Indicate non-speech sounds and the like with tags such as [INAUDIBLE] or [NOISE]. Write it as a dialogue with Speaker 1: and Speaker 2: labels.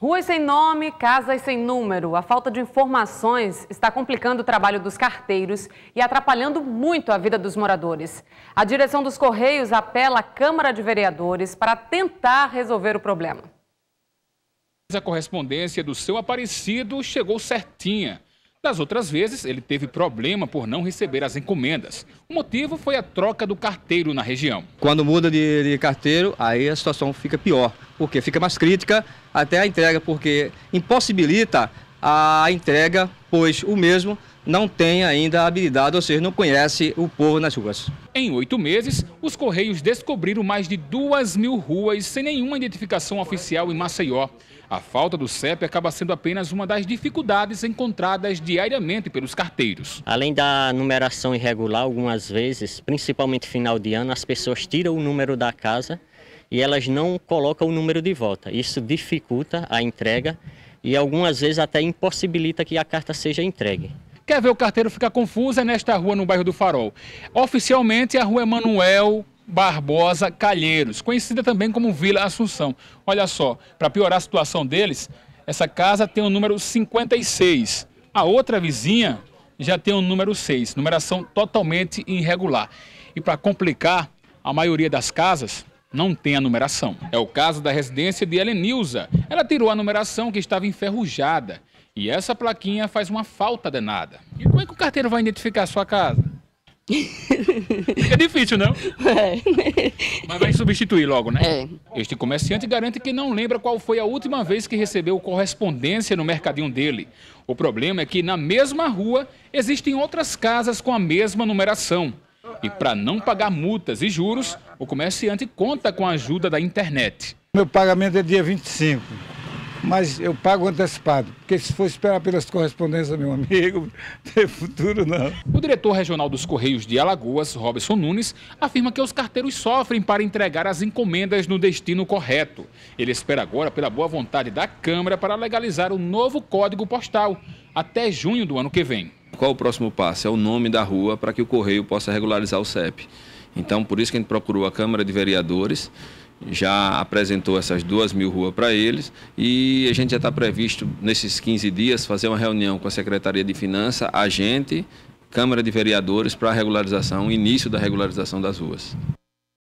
Speaker 1: Ruas sem nome, casas sem número. A falta de informações está complicando o trabalho dos carteiros e atrapalhando muito a vida dos moradores. A direção dos Correios apela à Câmara de Vereadores para tentar resolver o problema.
Speaker 2: A correspondência do seu Aparecido chegou certinha. Das outras vezes, ele teve problema por não receber as encomendas. O motivo foi a troca do carteiro na
Speaker 3: região. Quando muda de, de carteiro, aí a situação fica pior, porque fica mais crítica até a entrega, porque impossibilita a entrega, pois o mesmo não tem ainda habilidade, ou seja, não conhece o povo nas ruas. Em oito meses,
Speaker 2: os Correios descobriram mais de duas mil ruas sem nenhuma identificação oficial em Maceió. A falta do CEP acaba sendo apenas uma das dificuldades encontradas diariamente pelos
Speaker 1: carteiros. Além da numeração irregular, algumas vezes, principalmente final de ano, as pessoas tiram o número da casa e elas não colocam o número de volta. Isso dificulta a entrega e algumas vezes até impossibilita que a carta seja entregue.
Speaker 2: Quer ver o carteiro ficar confuso? É nesta rua, no bairro do Farol. Oficialmente, a rua Emanuel Barbosa Calheiros, conhecida também como Vila Assunção. Olha só, para piorar a situação deles, essa casa tem o número 56. A outra vizinha já tem o número 6, numeração totalmente irregular. E para complicar, a maioria das casas não tem a numeração. É o caso da residência de Helenilza. Ela tirou a numeração que estava enferrujada. E essa plaquinha faz uma falta danada. E como é que o carteiro vai identificar a sua casa? É difícil, não?
Speaker 1: É.
Speaker 2: Mas vai substituir logo, né? É. Este comerciante garante que não lembra qual foi a última vez que recebeu correspondência no mercadinho dele. O problema é que na mesma rua existem outras casas com a mesma numeração. E para não pagar multas e juros, o comerciante conta com a ajuda da internet. Meu pagamento é dia 25, mas eu pago antecipado, porque se for esperar pelas correspondências, meu amigo, [LAUGHS] tem futuro não. O diretor regional dos Correios de Alagoas, Robson Nunes, afirma que os carteiros sofrem para entregar as encomendas no destino correto. Ele espera agora pela boa vontade da Câmara para legalizar o novo código postal até junho do ano que vem.
Speaker 3: Qual o próximo passo? É o nome da rua para que o correio possa regularizar o CEP. Então, por isso que a gente procurou a Câmara de Vereadores, já apresentou essas duas mil ruas para eles e a gente já está previsto, nesses 15 dias, fazer uma reunião com a Secretaria de Finanças, a gente, Câmara de Vereadores, para a regularização, início da regularização das ruas.